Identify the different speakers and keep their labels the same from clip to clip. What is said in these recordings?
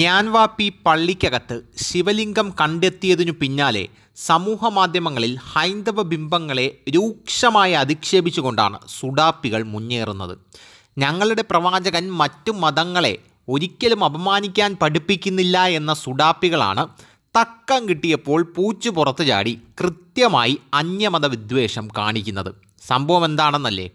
Speaker 1: ഞാൻവാപ്പി പള്ളിക്കകത്ത് ശിവലിംഗം കണ്ടെത്തിയതിനു പിന്നാലെ സമൂഹമാധ്യമങ്ങളിൽ ഹൈന്ദവ ബിംബങ്ങളെ രൂക്ഷമായി അധിക്ഷേപിച്ചുകൊണ്ടാണ് സുഡാപ്പികൾ മുന്നേറുന്നത് ഞങ്ങളുടെ പ്രവാചകൻ മറ്റു മതങ്ങളെ ഒരിക്കലും അപമാനിക്കാൻ പഠിപ്പിക്കുന്നില്ല എന്ന സുഡാപ്പികളാണ് തക്കം കിട്ടിയപ്പോൾ പൂച്ചു പുറത്തു ചാടി കൃത്യമായി അന്യമത വിദ്വേഷം കാണിക്കുന്നത് സംഭവം എന്താണെന്നല്ലേ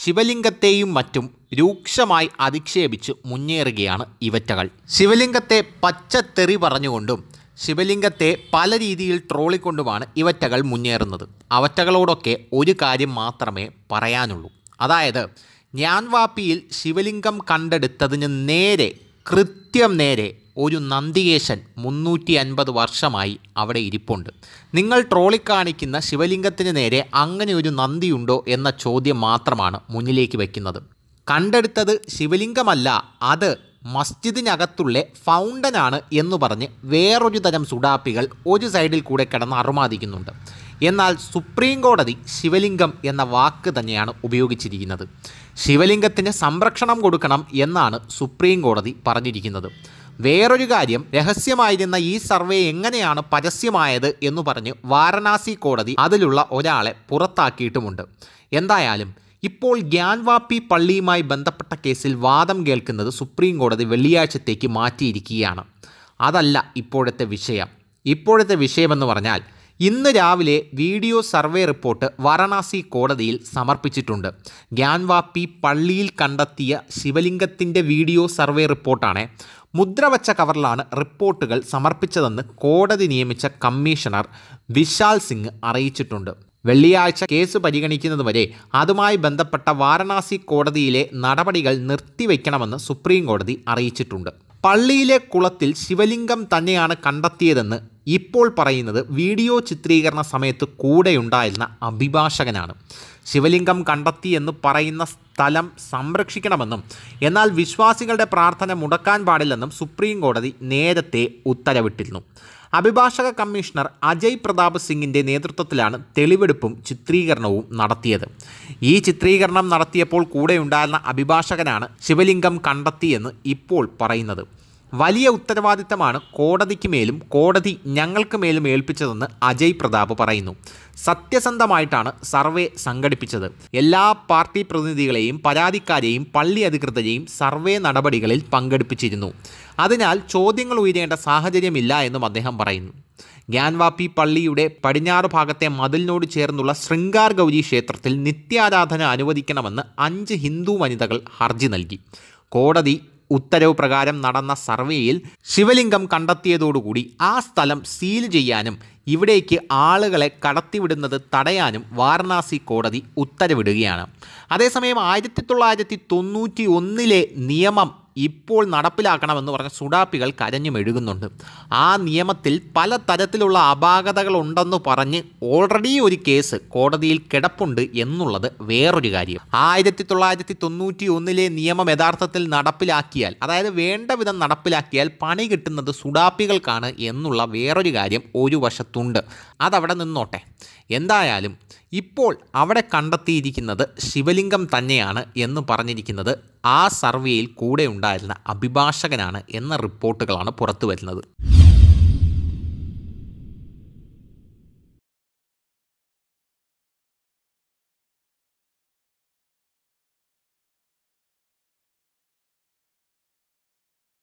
Speaker 1: ശിവലിംഗത്തെയും മറ്റും രൂക്ഷമായി അധിക്ഷേപിച്ച് മുന്നേറുകയാണ് ഇവറ്റകൾ ശിവലിംഗത്തെ പച്ചത്തെറി പറഞ്ഞുകൊണ്ടും ശിവലിംഗത്തെ പല രീതിയിൽ ട്രോളിക്കൊണ്ടുമാണ് ഇവറ്റകൾ മുന്നേറുന്നത് അവറ്റകളോടൊക്കെ ഒരു കാര്യം മാത്രമേ പറയാനുള്ളൂ അതായത് ഞാൻ വാപ്പിയിൽ ശിവലിംഗം കണ്ടെടുത്തതിന് നേരെ കൃത്യം നേരെ ഒരു നന്ദികേശൻ മുന്നൂറ്റി അൻപത് വർഷമായി അവിടെ ഇരിപ്പുണ്ട് നിങ്ങൾ ട്രോളി കാണിക്കുന്ന ശിവലിംഗത്തിന് നേരെ അങ്ങനെ ഒരു നന്ദിയുണ്ടോ എന്ന ചോദ്യം മാത്രമാണ് മുന്നിലേക്ക് വയ്ക്കുന്നത് കണ്ടെടുത്തത് ശിവലിംഗമല്ല അത് മസ്ജിദിനകത്തുള്ള ഫൗണ്ടനാണ് എന്ന് പറഞ്ഞ് വേറൊരു തരം സുഡാപ്പികൾ ഒരു സൈഡിൽ കൂടെ കിടന്ന് അറുമാദിക്കുന്നുണ്ട് എന്നാൽ സുപ്രീം കോടതി ശിവലിംഗം എന്ന വാക്ക് തന്നെയാണ് ഉപയോഗിച്ചിരിക്കുന്നത് ശിവലിംഗത്തിന് സംരക്ഷണം കൊടുക്കണം എന്നാണ് സുപ്രീം കോടതി പറഞ്ഞിരിക്കുന്നത് വേറൊരു കാര്യം രഹസ്യമായിരുന്ന ഈ സർവേ എങ്ങനെയാണ് പരസ്യമായത് എന്ന് പറഞ്ഞ് വാരണാസി കോടതി അതിലുള്ള ഒരാളെ പുറത്താക്കിയിട്ടുമുണ്ട് എന്തായാലും ഇപ്പോൾ ഗ്യാൻവാപ്പി പള്ളിയുമായി ബന്ധപ്പെട്ട കേസിൽ വാദം കേൾക്കുന്നത് സുപ്രീം കോടതി വെള്ളിയാഴ്ചത്തേക്ക് മാറ്റിയിരിക്കുകയാണ് അതല്ല ഇപ്പോഴത്തെ വിഷയം ഇപ്പോഴത്തെ വിഷയമെന്ന് പറഞ്ഞാൽ ഇന്ന് രാവിലെ വീഡിയോ സർവേ റിപ്പോർട്ട് വാരണാസി കോടതിയിൽ സമർപ്പിച്ചിട്ടുണ്ട് ഗ്യാൻവാപ്പി പള്ളിയിൽ കണ്ടെത്തിയ ശിവലിംഗത്തിൻ്റെ വീഡിയോ സർവേ റിപ്പോർട്ടാണ് മുദ്രവച്ച കവറിലാണ് റിപ്പോർട്ടുകൾ സമർപ്പിച്ചതെന്ന് കോടതി നിയമിച്ച കമ്മീഷണർ വിശാൽ സിംഗ് അറിയിച്ചിട്ടുണ്ട് വെള്ളിയാഴ്ച കേസ് പരിഗണിക്കുന്നതുവരെ അതുമായി ബന്ധപ്പെട്ട വാരണാസി കോടതിയിലെ നടപടികൾ നിർത്തിവെക്കണമെന്ന് സുപ്രീം കോടതി അറിയിച്ചിട്ടുണ്ട് പള്ളിയിലെ കുളത്തിൽ ശിവലിംഗം തന്നെയാണ് കണ്ടെത്തിയതെന്ന് ഇപ്പോൾ പറയുന്നത് വീഡിയോ ചിത്രീകരണ സമയത്ത് കൂടെയുണ്ടായിരുന്ന അഭിഭാഷകനാണ് ശിവലിംഗം എന്ന് പറയുന്ന സ്ഥലം സംരക്ഷിക്കണമെന്നും എന്നാൽ വിശ്വാസികളുടെ പ്രാർത്ഥന മുടക്കാൻ പാടില്ലെന്നും സുപ്രീം കോടതി നേരത്തെ ഉത്തരവിട്ടിരുന്നു അഭിഭാഷക കമ്മീഷണർ അജയ് പ്രതാപ് സിംഗിൻ്റെ നേതൃത്വത്തിലാണ് തെളിവെടുപ്പും ചിത്രീകരണവും നടത്തിയത് ഈ ചിത്രീകരണം നടത്തിയപ്പോൾ കൂടെയുണ്ടായിരുന്ന അഭിഭാഷകനാണ് ശിവലിംഗം കണ്ടെത്തിയെന്ന് ഇപ്പോൾ പറയുന്നത് വലിയ ഉത്തരവാദിത്തമാണ് കോടതിക്ക് മേലും കോടതി ഞങ്ങൾക്ക് മേലും ഏൽപ്പിച്ചതെന്ന് അജയ് പ്രതാപ് പറയുന്നു സത്യസന്ധമായിട്ടാണ് സർവേ സംഘടിപ്പിച്ചത് എല്ലാ പാർട്ടി പ്രതിനിധികളെയും പരാതിക്കാരെയും പള്ളി അധികൃതരെയും സർവേ നടപടികളിൽ പങ്കെടുപ്പിച്ചിരുന്നു അതിനാൽ ചോദ്യങ്ങൾ ഉയരേണ്ട സാഹചര്യമില്ല എന്നും അദ്ദേഹം പറയുന്നു ഗ്യാൻവാപ്പി പള്ളിയുടെ പടിഞ്ഞാറ് ഭാഗത്തെ മതിലിനോട് ചേർന്നുള്ള ശൃംഗാർ ഗൗരി ക്ഷേത്രത്തിൽ നിത്യാരാധന അനുവദിക്കണമെന്ന് അഞ്ച് ഹിന്ദു വനിതകൾ ഹർജി നൽകി കോടതി ഉത്തരവ് പ്രകാരം നടന്ന സർവേയിൽ ശിവലിംഗം കണ്ടെത്തിയതോടുകൂടി ആ സ്ഥലം സീൽ ചെയ്യാനും ഇവിടേക്ക് ആളുകളെ കടത്തിവിടുന്നത് തടയാനും വാരണാസി കോടതി ഉത്തരവിടുകയാണ് അതേസമയം ആയിരത്തി തൊള്ളായിരത്തി തൊണ്ണൂറ്റി ഒന്നിലെ നിയമം ഇപ്പോൾ നടപ്പിലാക്കണമെന്ന് പറഞ്ഞ സുഡാപ്പികൾ കരഞ്ഞു മെഴുകുന്നുണ്ട് ആ നിയമത്തിൽ പല തരത്തിലുള്ള അപാകതകളുണ്ടെന്ന് പറഞ്ഞ് ഓൾറെഡി ഒരു കേസ് കോടതിയിൽ കിടപ്പുണ്ട് എന്നുള്ളത് വേറൊരു കാര്യം ആയിരത്തി തൊള്ളായിരത്തി തൊണ്ണൂറ്റി ഒന്നിലെ നിയമം യഥാർത്ഥത്തിൽ നടപ്പിലാക്കിയാൽ അതായത് വേണ്ട വിധം നടപ്പിലാക്കിയാൽ പണി കിട്ടുന്നത് സുഡാപ്പികൾക്കാണ് എന്നുള്ള വേറൊരു കാര്യം ഒരു വശത്തുണ്ട് അതവിടെ നിന്നോട്ടെ എന്തായാലും ഇപ്പോൾ അവിടെ കണ്ടെത്തിയിരിക്കുന്നത് ശിവലിംഗം തന്നെയാണ് എന്ന് പറഞ്ഞിരിക്കുന്നത് ആ സർവേയിൽ കൂടെ ഉണ്ടായിരുന്ന അഭിഭാഷകനാണ് എന്ന റിപ്പോർട്ടുകളാണ് പുറത്തു വരുന്നത്